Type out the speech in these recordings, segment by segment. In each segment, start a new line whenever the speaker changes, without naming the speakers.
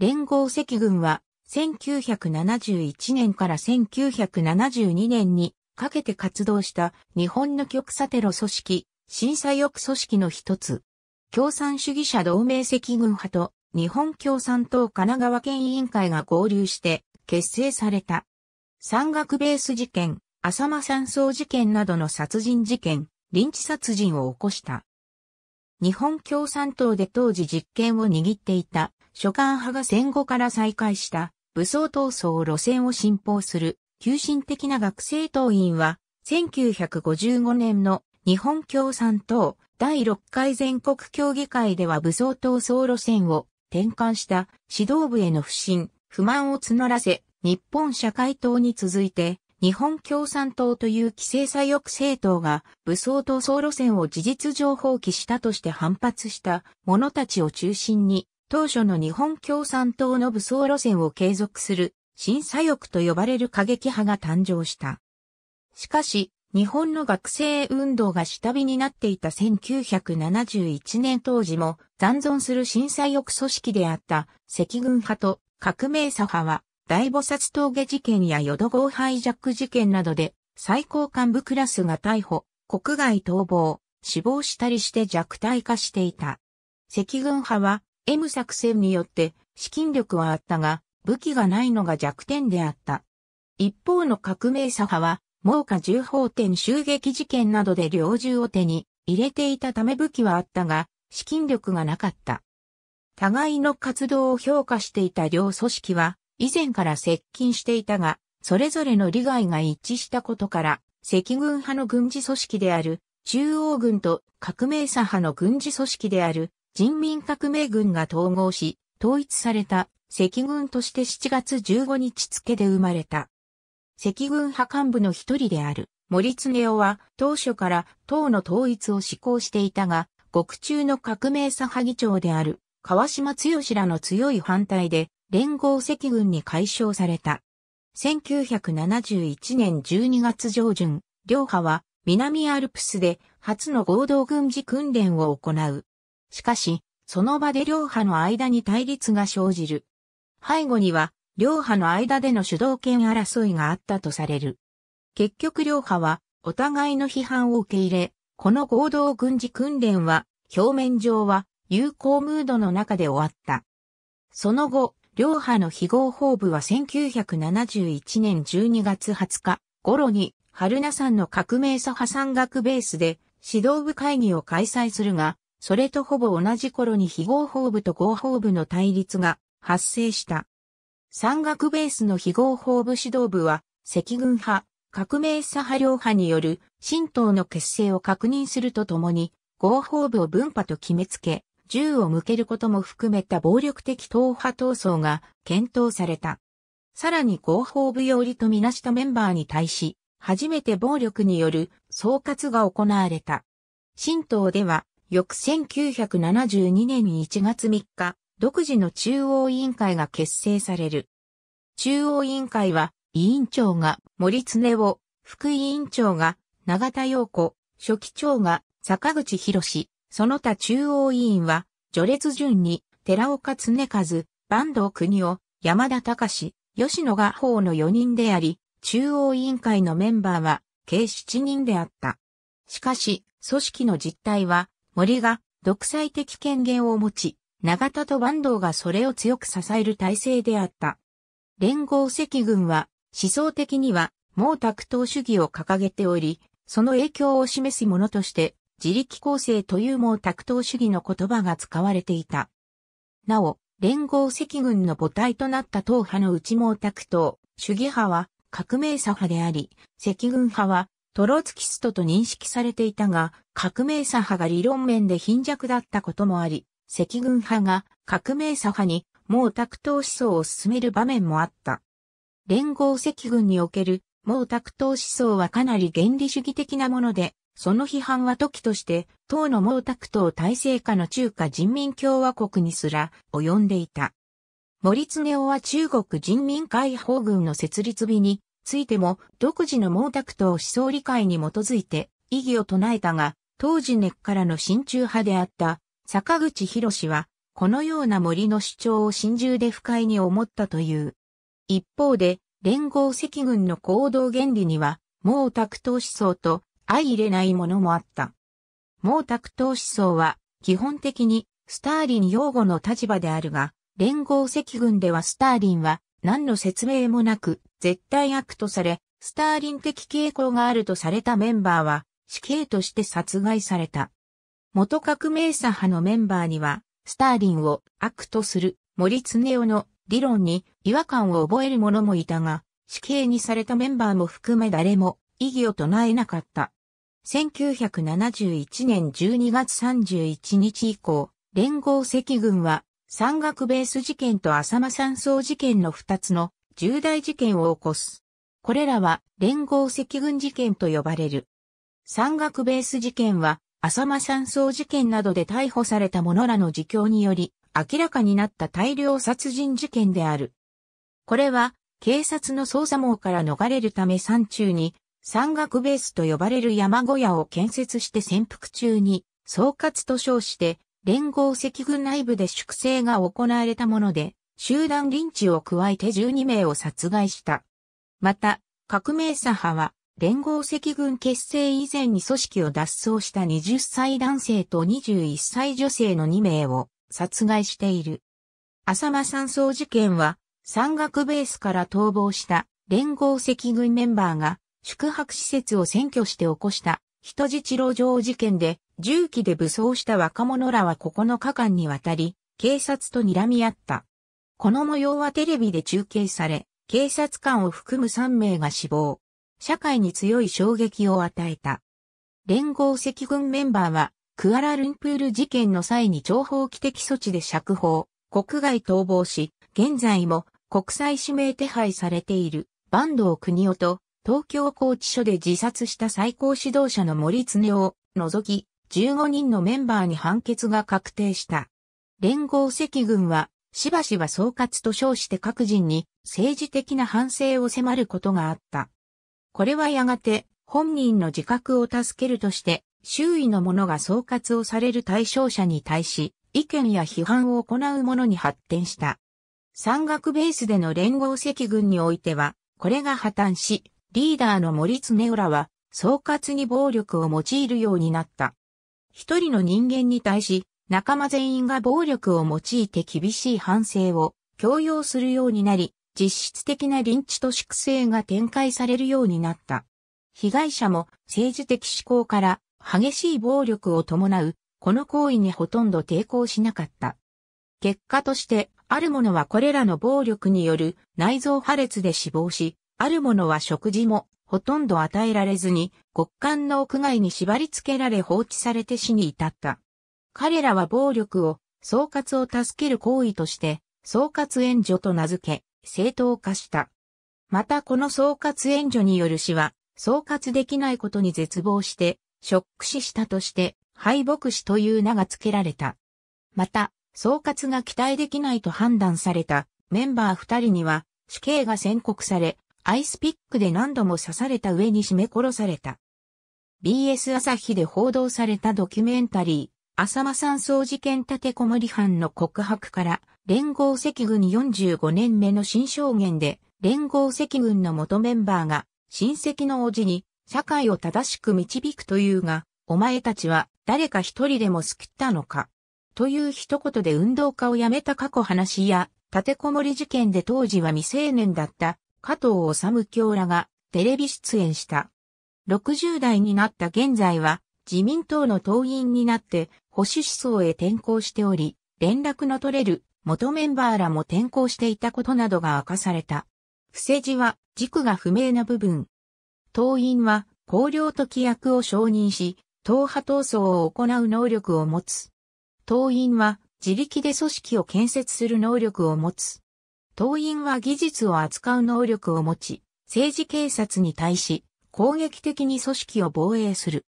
連合赤軍は1971年から1972年にかけて活動した日本の極左テロ組織、審査翼組織の一つ。共産主義者同盟赤軍派と日本共産党神奈川県委員会が合流して結成された。山岳ベース事件、浅間山荘事件などの殺人事件、臨時殺人を起こした。日本共産党で当時実権を握っていた所管派が戦後から再開した武装闘争路線を信奉する急進的な学生党員は、1955年の日本共産党第6回全国協議会では武装闘争路線を転換した指導部への不信、不満を募らせ、日本社会党に続いて、日本共産党という規制左翼政党が武装闘争路線を事実上放棄したとして反発した者たちを中心に当初の日本共産党の武装路線を継続する震災翼と呼ばれる過激派が誕生した。しかし、日本の学生運動が下火になっていた1971年当時も残存する震災翼組織であった赤軍派と革命左派は大菩薩峠事件や淀号ハイジャック事件などで最高幹部クラスが逮捕、国外逃亡、死亡したりして弱体化していた。赤軍派は M 作戦によって資金力はあったが、武器がないのが弱点であった。一方の革命左派は、猛火銃砲店襲撃事件などで猟銃を手に入れていたため武器はあったが、資金力がなかった。互いの活動を評価していた両組織は、以前から接近していたが、それぞれの利害が一致したことから、赤軍派の軍事組織である、中央軍と革命左派の軍事組織である、人民革命軍が統合し、統一された赤軍として7月15日付で生まれた。赤軍派幹部の一人である森常夫は当初から党の統一を志向していたが、獄中の革命左派議長である川島強らの強い反対で連合赤軍に解消された。1971年12月上旬、両派は南アルプスで初の合同軍事訓練を行う。しかし、その場で両派の間に対立が生じる。背後には、両派の間での主導権争いがあったとされる。結局両派は、お互いの批判を受け入れ、この合同軍事訓練は、表面上は、友好ムードの中で終わった。その後、両派の非合法部は1971年12月20日頃に、春名山の革命左派山岳ベースで指導部会議を開催するが、それとほぼ同じ頃に非合法部と合法部の対立が発生した。山岳ベースの非合法部指導部は、赤軍派、革命左派両派による神道の結成を確認するとともに、合法部を分派と決めつけ、銃を向けることも含めた暴力的党派闘争が検討された。さらに合法部よりとみなしたメンバーに対し、初めて暴力による総括が行われた。神道では翌1972年1月3日、独自の中央委員会が結成される。中央委員会は、委員長が森常夫、副委員長が永田陽子、初期長が坂口博士、その他中央委員は、序列順に寺岡常和、坂東国夫、山田隆、吉野が法の4人であり、中央委員会のメンバーは計7人であった。しかし、組織の実態は森が独裁的権限を持ち、長田と坂東がそれを強く支える体制であった。連合赤軍は思想的には毛沢東主義を掲げており、その影響を示すものとして、自力構成という毛沢東主義の言葉が使われていた。なお、連合赤軍の母体となった党派の内毛沢東主義派は革命左派であり、赤軍派はトロツキストと認識されていたが、革命左派が理論面で貧弱だったこともあり、赤軍派が革命左派に毛沢東思想を進める場面もあった。連合赤軍における毛沢東思想はかなり原理主義的なもので、その批判は時として、党の毛沢東体制下の中華人民共和国にすら及んでいた。森常夫は中国人民解放軍の設立日についても独自の毛沢東思想理解に基づいて異議を唱えたが、当時根っからの親中派であった坂口博氏は、このような森の主張を心中で不快に思ったという。一方で、連合赤軍の行動原理には、毛沢東思想と相入れないものもあった。毛沢東思想は、基本的にスターリン擁護の立場であるが、連合赤軍ではスターリンは何の説明もなく絶対悪とされ、スターリン的傾向があるとされたメンバーは死刑として殺害された。元革命左派のメンバーには、スターリンを悪とする森常夫の理論に違和感を覚える者もいたが、死刑にされたメンバーも含め誰も異議を唱えなかった。1971年12月31日以降、連合赤軍は山岳ベース事件と浅間山荘事件の2つの重大事件を起こす。これらは連合赤軍事件と呼ばれる。山岳ベース事件は、浅間山荘事件などで逮捕された者らの自供により、明らかになった大量殺人事件である。これは、警察の捜査網から逃れるため山中に、山岳ベースと呼ばれる山小屋を建設して潜伏中に、総括と称して、連合赤軍内部で粛清が行われたもので、集団リンチを加えて12名を殺害した。また、革命左派は、連合赤軍結成以前に組織を脱走した20歳男性と21歳女性の2名を殺害している。浅間山荘事件は、山岳ベースから逃亡した連合赤軍メンバーが宿泊施設を占拠して起こした人質路上事件で銃器で武装した若者らは9日間にわたり警察と睨み合った。この模様はテレビで中継され、警察官を含む3名が死亡。社会に強い衝撃を与えた。連合赤軍メンバーは、クアラルンプール事件の際に情報規的措置で釈放、国外逃亡し、現在も国際指名手配されている、坂東国夫と、東京拘置所で自殺した最高指導者の森常を除き、15人のメンバーに判決が確定した。連合赤軍はしばしば総括と称して各人に政治的な反省を迫ることがあった。これはやがて本人の自覚を助けるとして、周囲の者が総括をされる対象者に対し、意見や批判を行うものに発展した。山岳ベースでの連合赤軍においては、これが破綻し、リーダーの森常浦は、総括に暴力を用いるようになった。一人の人間に対し、仲間全員が暴力を用いて厳しい反省を強要するようになり、実質的な臨地と粛清が展開されるようになった。被害者も政治的思考から激しい暴力を伴う、この行為にほとんど抵抗しなかった。結果として、ある者はこれらの暴力による内臓破裂で死亡し、ある者は食事もほとんど与えられずに、極寒の屋外に縛り付けられ放置されて死に至った。彼らは暴力を、総括を助ける行為として、総括援助と名付け、正当化した。またこの総括援助による死は、総括できないことに絶望して、ショック死したとして、敗北死という名が付けられた。また、総括が期待できないと判断されたメンバー二人には死刑が宣告され、アイスピックで何度も刺された上に締め殺された。BS 朝日で報道されたドキュメンタリー、浅間山荘事件立てこもり犯の告白から連合赤軍45年目の新証言で連合赤軍の元メンバーが親戚の叔父に社会を正しく導くというがお前たちは誰か一人でも救ったのかという一言で運動家を辞めた過去話や立てこもり事件で当時は未成年だった加藤治京らがテレビ出演した。60代になった現在は自民党の党員になって保守思想へ転向しており、連絡の取れる元メンバーらも転校していたことなどが明かされた。伏せ字は軸が不明な部分。党員は公領と規約を承認し、党派闘争を行う能力を持つ。党員は自力で組織を建設する能力を持つ。党員は技術を扱う能力を持ち、政治警察に対し攻撃的に組織を防衛する。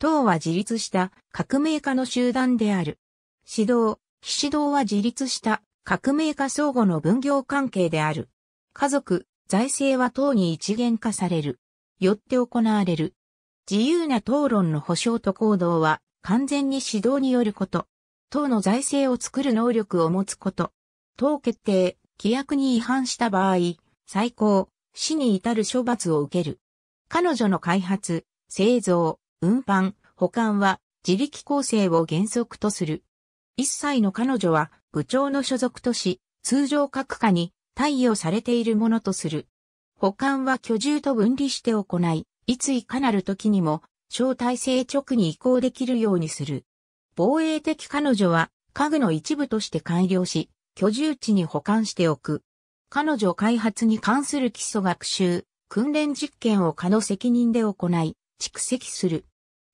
党は自立した革命家の集団である。指導、非指導は自立した革命家相互の分業関係である。家族、財政は党に一元化される。よって行われる。自由な討論の保障と行動は完全に指導によること。党の財政を作る能力を持つこと。党決定、規約に違反した場合、最高、死に至る処罰を受ける。彼女の開発、製造、運搬、保管は自力構成を原則とする。一切の彼女は部長の所属とし、通常各課に貸与されているものとする。保管は居住と分離して行い、いついかなる時にも、招待制直に移行できるようにする。防衛的彼女は家具の一部として改良し、居住地に保管しておく。彼女開発に関する基礎学習、訓練実験を可の責任で行い、蓄積する。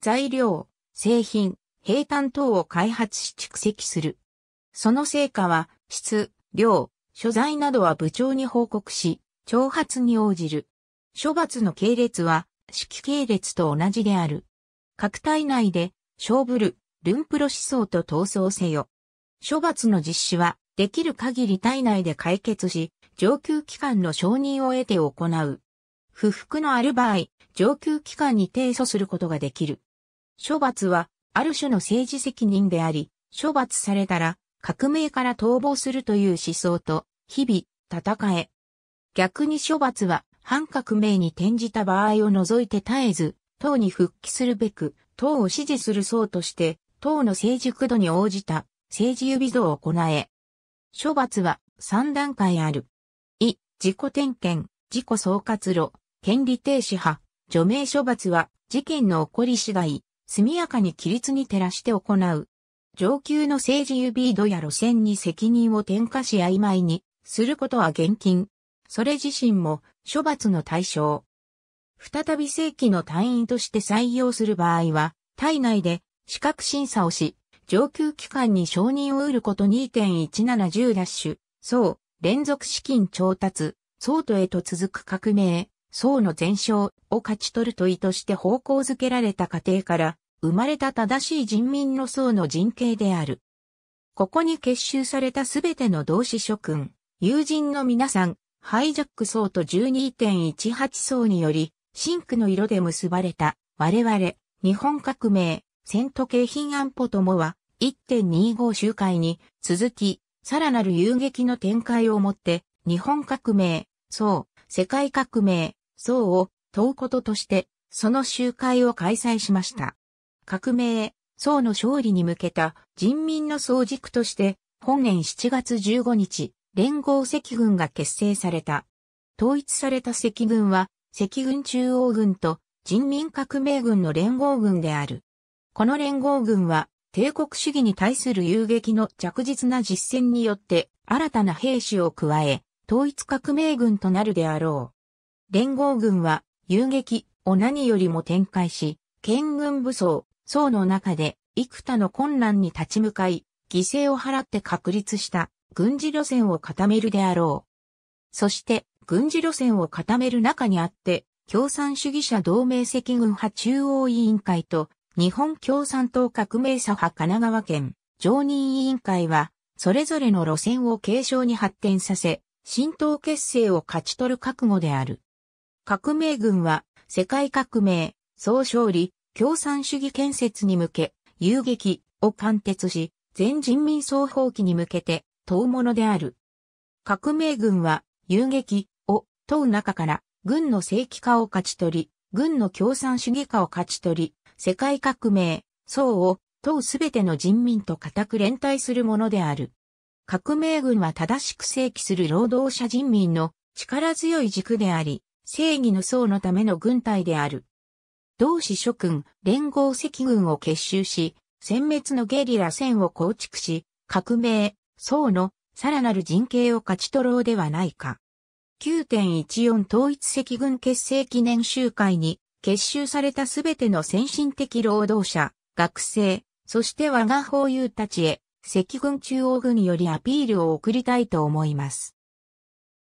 材料、製品、平坦等を開発し蓄積する。その成果は、質、量、所在などは部長に報告し、挑発に応じる。処罰の系列は、指揮系列と同じである。各体内で、勝負る、ルンプロ思想と闘争せよ。処罰の実施は、できる限り体内で解決し、上級機関の承認を得て行う。不服のある場合、上級機関に提訴することができる。処罰は、ある種の政治責任であり、処罰されたら、革命から逃亡するという思想と、日々、戦え。逆に処罰は、反革命に転じた場合を除いて絶えず、党に復帰するべく、党を支持する層として、党の成熟度に応じた、政治指導を行え。処罰は、3段階ある。い、自己点検、自己総括路、権利停止派、除名処罰は、事件の起こり次第、速やかに規律に照らして行う。上級の政治指導や路線に責任を転嫁し曖昧にすることは厳禁。それ自身も処罰の対象。再び正規の隊員として採用する場合は、体内で資格審査をし、上級機関に承認を得ること2 1 7 0ダッシュ、そう、連続資金調達、相当へと続く革命、宋の全哨を勝ち取ると意図して方向づけられた過程から、生まれた正しい人民の層の人形である。ここに結集されたすべての同志諸君、友人の皆さん、ハイジャック層と12.18層により、シンクの色で結ばれた、我々、日本革命、戦闘ト品安保ともは、1.25集会に続き、さらなる遊撃の展開をもって、日本革命、層、世界革命、僧を問うこととして、その集会を開催しました。革命、僧の勝利に向けた人民の総軸として、本年7月15日、連合赤軍が結成された。統一された赤軍は、赤軍中央軍と人民革命軍の連合軍である。この連合軍は、帝国主義に対する遊撃の着実な実践によって、新たな兵士を加え、統一革命軍となるであろう。連合軍は遊撃を何よりも展開し、県軍武装、層の中で幾多の困難に立ち向かい、犠牲を払って確立した軍事路線を固めるであろう。そして軍事路線を固める中にあって、共産主義者同盟赤軍派中央委員会と日本共産党革命左派神奈川県常任委員会は、それぞれの路線を継承に発展させ、新党結成を勝ち取る覚悟である。革命軍は、世界革命、総勝利、共産主義建設に向け、遊撃を貫徹し、全人民総放棄に向けて、問うものである。革命軍は、遊撃を問う中から、軍の正規化を勝ち取り、軍の共産主義化を勝ち取り、世界革命、層を問うすべての人民と固く連帯するものである。革命軍は正しく正規する労働者人民の力強い軸であり、正義の層のための軍隊である。同志諸君、連合赤軍を結集し、殲滅のゲリラ戦を構築し、革命、層の、さらなる人形を勝ち取ろうではないか。9.14統一赤軍結成記念集会に、結集されたすべての先進的労働者、学生、そして我が法友たちへ、赤軍中央軍よりアピールを送りたいと思います。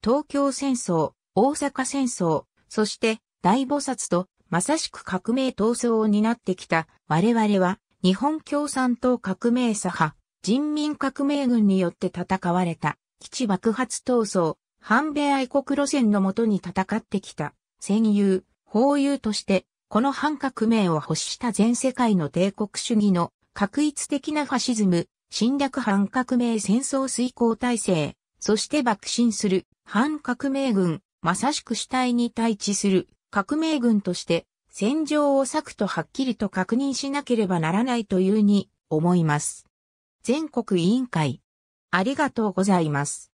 東京戦争、大阪戦争、そして大菩薩とまさしく革命闘争を担ってきた我々は日本共産党革命左派、人民革命軍によって戦われた基地爆発闘争、反米愛国路線のもとに戦ってきた戦友、法友としてこの反革命を欲した全世界の帝国主義の確一的なファシズム、侵略反革命戦争遂行体制、そして爆心する反革命軍、まさしく死体に対峙する革命軍として戦場を割くとはっきりと確認しなければならないというに思います。全国委員会。ありがとうございます。